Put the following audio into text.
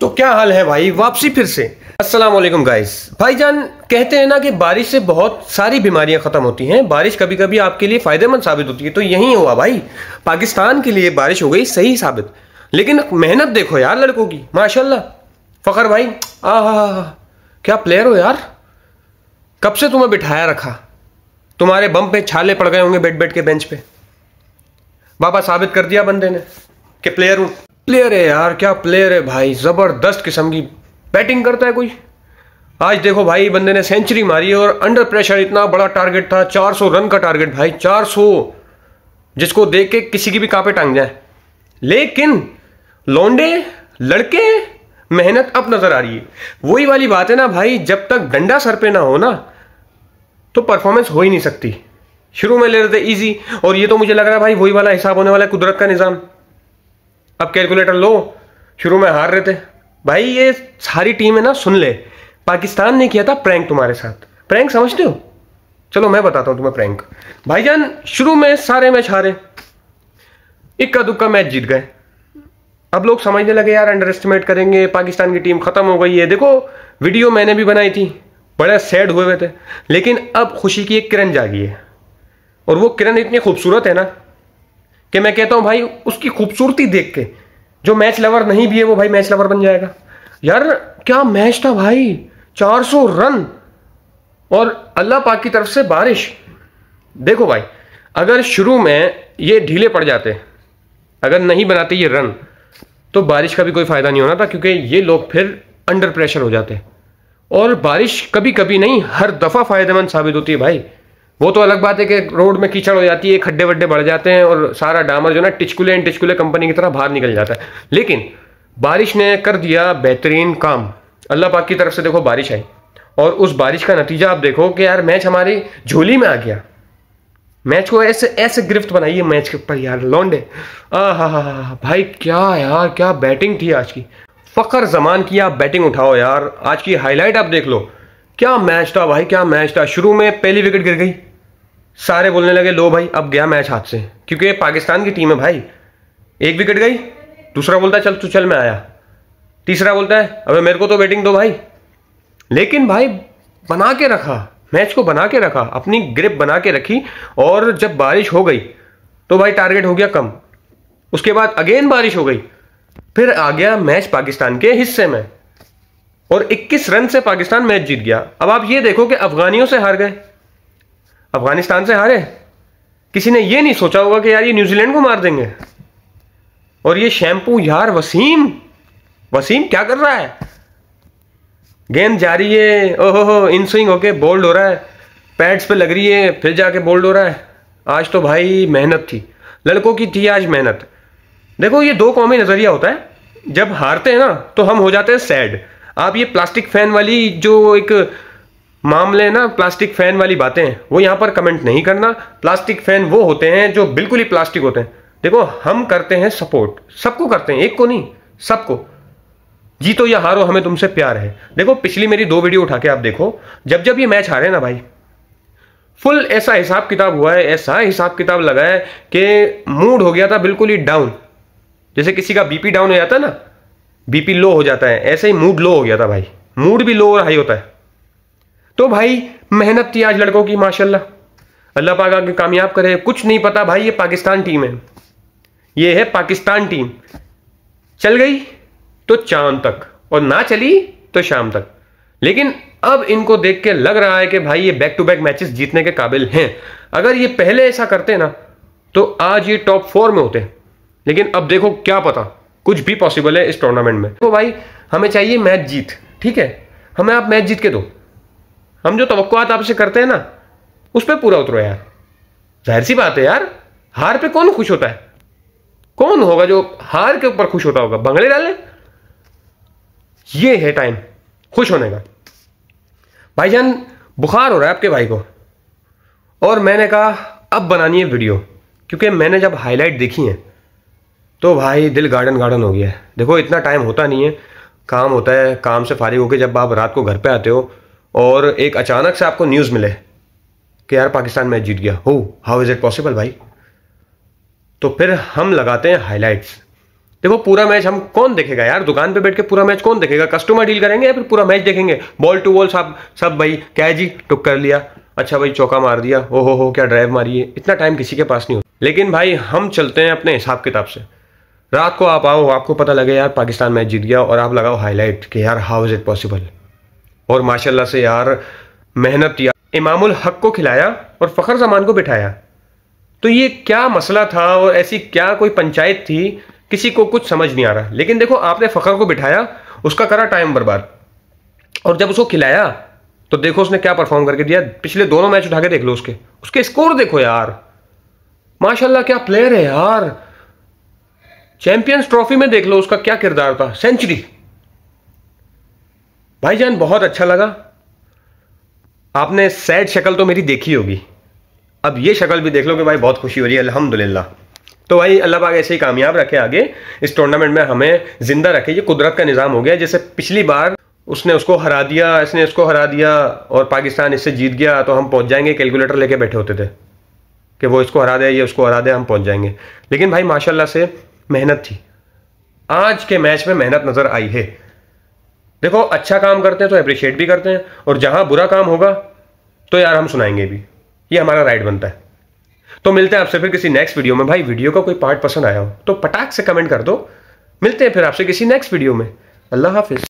तो क्या हाल है भाई वापसी फिर से अस्सलाम वालेकुम गाइस जान कहते हैं ना कि बारिश से बहुत सारी बीमारियां ख़त्म होती हैं बारिश कभी कभी आपके लिए फ़ायदेमंद साबित होती है तो यही हुआ भाई पाकिस्तान के लिए बारिश हो गई सही साबित लेकिन मेहनत देखो यार लड़कों की माशाल्लाह फ़खर भाई आ क्या प्लेयर हो यार कब से तुम्हें बिठाया रखा तुम्हारे बम पे छाले पड़ गए होंगे बैठ बैठ के बेंच पे बाबा साबित कर दिया बंदे ने कि प्लेयर हूं प्लेयर है यार क्या प्लेयर है भाई ज़बरदस्त किस्म की बैटिंग करता है कोई आज देखो भाई बंदे ने सेंचुरी मारी और अंडर प्रेशर इतना बड़ा टारगेट था 400 रन का टारगेट भाई 400 जिसको देख के किसी की भी कापे टांग जाए लेकिन लौंडे लड़के मेहनत अब नजर आ रही है वही वाली बात है ना भाई जब तक डंडा सर पे ना हो ना तो परफॉर्मेंस हो ही नहीं सकती शुरू में ले रहे थे ईजी और ये तो मुझे लग रहा है भाई वही वाला हिसाब होने वाला है कुदरत का निज़ाम अब कैलकुलेटर लो शुरू में हार रहे थे भाई ये सारी टीम है ना सुन ले पाकिस्तान ने किया था प्रैंक तुम्हारे साथ प्रैंक समझते हो चलो मैं बताता हूँ तुम्हें प्रैंक भाईजान शुरू में सारे मैच हारे इक्का दुक्का मैच जीत गए अब लोग समझने लगे यार अंडर एस्टिमेट करेंगे पाकिस्तान की टीम ख़त्म हो गई है देखो वीडियो मैंने भी बनाई थी बड़े सैड हुए हुए थे लेकिन अब खुशी की एक किरण जागी है और वो किरण इतनी खूबसूरत है ना कि मैं कहता हूं भाई उसकी खूबसूरती देख के जो मैच लवर नहीं भी है वो भाई मैच लवर बन जाएगा यार क्या मैच था भाई 400 रन और अल्लाह पाक की तरफ से बारिश देखो भाई अगर शुरू में ये ढीले पड़ जाते अगर नहीं बनाते ये रन तो बारिश का भी कोई फ़ायदा नहीं होना था क्योंकि ये लोग फिर अंडर प्रेशर हो जाते और बारिश कभी कभी नहीं हर दफ़ा फ़ायदेमंद साबित होती है भाई वो तो अलग बात है कि रोड में कीचड़ हो जाती है खड्डे वड्डे बढ़ जाते हैं और सारा डामर जो ना टिचकुले एंड टिचकुले कंपनी की तरह बाहर निकल जाता है लेकिन बारिश ने कर दिया बेहतरीन काम अल्लाह पाक की तरफ से देखो बारिश आई और उस बारिश का नतीजा आप देखो कि यार मैच हमारी झोली में आ गया मैच को ऐसे ऐसे गिरफ्त बनाई है मैच के ऊपर यार लॉन्डे आ हा हा भाई क्या यार क्या बैटिंग थी आज की फ़खर जमान की आप बैटिंग उठाओ यार आज की हाईलाइट आप देख लो क्या मैच था भाई क्या मैच था शुरू में पहली विकेट गिर गई सारे बोलने लगे लो भाई अब गया मैच हाथ से क्योंकि ये पाकिस्तान की टीम है भाई एक विकेट गई दूसरा बोलता है चल तू चल मैं आया तीसरा बोलता है अबे मेरे को तो बैटिंग दो भाई लेकिन भाई बना के रखा मैच को बना के रखा अपनी ग्रिप बना के रखी और जब बारिश हो गई तो भाई टारगेट हो गया कम उसके बाद अगेन बारिश हो गई फिर आ गया मैच पाकिस्तान के हिस्से में और 21 रन से पाकिस्तान मैच जीत गया अब आप ये देखो कि अफगानियों से हार गए अफगानिस्तान से हारे किसी ने ये नहीं सोचा होगा कि यार ये न्यूजीलैंड को मार देंगे और ये शैम्पू यार वसीम वसीम क्या कर रहा है गेंद जा रही है ओहो हो इन स्विंग होके बोल्ड हो रहा है पैड्स पे लग रही है फिर जाके बोल्ड हो रहा है आज तो भाई मेहनत थी लड़कों की थी आज मेहनत देखो ये दो कौमी नज़रिया होता है जब हारते हैं ना तो हम हो जाते हैं सैड आप ये प्लास्टिक फैन वाली जो एक मामले ना प्लास्टिक फैन वाली बातें हैं वो यहाँ पर कमेंट नहीं करना प्लास्टिक फैन वो होते हैं जो बिल्कुल ही प्लास्टिक होते हैं देखो हम करते हैं सपोर्ट सबको करते हैं एक को नहीं सबको जीतो या हारो हमें तुमसे प्यार है देखो पिछली मेरी दो वीडियो उठा के आप देखो जब जब ये मैच हारे ना भाई फुल ऐसा हिसाब किताब हुआ है ऐसा हिसाब किताब लगा है कि मूड हो गया था बिल्कुल ही डाउन जैसे किसी का बीपी डाउन हो जाता है ना बीपी लो हो जाता है ऐसे ही मूड लो हो गया था भाई मूड भी लो और हाई होता है तो भाई मेहनत थी आज लड़कों की माशाल्लाह अल्लाह पाक आगे कामयाब करे कुछ नहीं पता भाई ये पाकिस्तान टीम है ये है पाकिस्तान टीम चल गई तो चांद तक और ना चली तो शाम तक लेकिन अब इनको देख के लग रहा है कि भाई ये बैक टू बैक मैचेस जीतने के काबिल हैं अगर ये पहले ऐसा करते ना तो आज ये टॉप फोर में होते लेकिन अब देखो क्या पता कुछ भी पॉसिबल है इस टूर्नामेंट में तो भाई हमें चाहिए मैच जीत ठीक है हमें आप मैच जीत के दो हम जो तो आपसे करते हैं ना उस पर पूरा उतरो यार जाहिर सी बात है यार हार पे कौन खुश होता है कौन होगा जो हार के ऊपर खुश होता होगा बंगले डाले ये है टाइम खुश होने का भाईजान बुखार हो रहा है आपके भाई को और मैंने कहा अब बनानी है वीडियो क्योंकि मैंने जब हाईलाइट देखी है तो भाई दिल गार्डन गार्डन हो गया है देखो इतना टाइम होता नहीं है काम होता है काम से फारिग होकर जब आप रात को घर पे आते हो और एक अचानक से आपको न्यूज़ मिले कि यार पाकिस्तान मैच जीत गया हो हाउ इज़ इट पॉसिबल भाई तो फिर हम लगाते हैं हाईलाइट देखो पूरा मैच हम कौन देखेगा यार दुकान पे बैठ के पूरा मैच कौन देखेगा कस्टमर डील करेंगे या फिर पूरा मैच देखेंगे बॉल टू बॉल सब सब भाई क्या जी टुक कर लिया अच्छा भाई चौका मार दिया ओ हो हो क्या ड्राइव मारी है इतना टाइम किसी के पास नहीं होता लेकिन भाई हम चलते हैं अपने हिसाब किताब से रात को आप आओ आपको पता लगे यार पाकिस्तान मैच जीत गया और आप लगाओ हाईलाइट कि यार हाउ इज़ इट पॉसिबल और माशाल्लाह से यार मेहनत या इमामुल हक को खिलाया और फ़खर जमान को बिठाया तो ये क्या मसला था और ऐसी क्या कोई पंचायत थी किसी को कुछ समझ नहीं आ रहा लेकिन देखो आपने फ़खर को बिठाया उसका करा टाइम बर्बाद और जब उसको खिलाया तो देखो उसने क्या परफॉर्म करके दिया पिछले दोनों मैच उठा के देख लो उसके उसके स्कोर देखो यार माशाल्लाह क्या प्लेयर है यार चैंपियंस ट्रॉफी में देख लो उसका क्या किरदार था सेंचुरी भाईजान बहुत अच्छा लगा आपने सैड शक्ल तो मेरी देखी होगी अब ये शक्ल भी देख लो कि भाई बहुत खुशी हो रही है अल्हम्दुलिल्लाह तो भाई अल्लाह पाक ऐसे ही कामयाब रखे आगे इस टूर्नामेंट में हमें ज़िंदा रखे ये कुदरत का निज़ाम हो गया जैसे पिछली बार उसने उसको हरा दिया इसने इसको हरा दिया और पाकिस्तान इससे जीत गया तो हम पहुंच जाएंगे कैलकुलेटर लेके बैठे होते थे कि वो इसको हरा दे ये उसको हरा दे हम पहुंच जाएंगे लेकिन भाई माशाल्लाह से मेहनत थी आज के मैच में मेहनत नज़र आई है देखो अच्छा काम करते हैं तो अप्रिशिएट भी करते हैं और जहां बुरा काम होगा तो यार हम सुनाएंगे भी ये हमारा राइट बनता है तो मिलते हैं आपसे फिर किसी नेक्स्ट वीडियो में भाई वीडियो का कोई पार्ट पसंद आया हो तो पटाख से कमेंट कर दो मिलते हैं फिर आपसे किसी नेक्स्ट वीडियो में अल्लाह हाफिज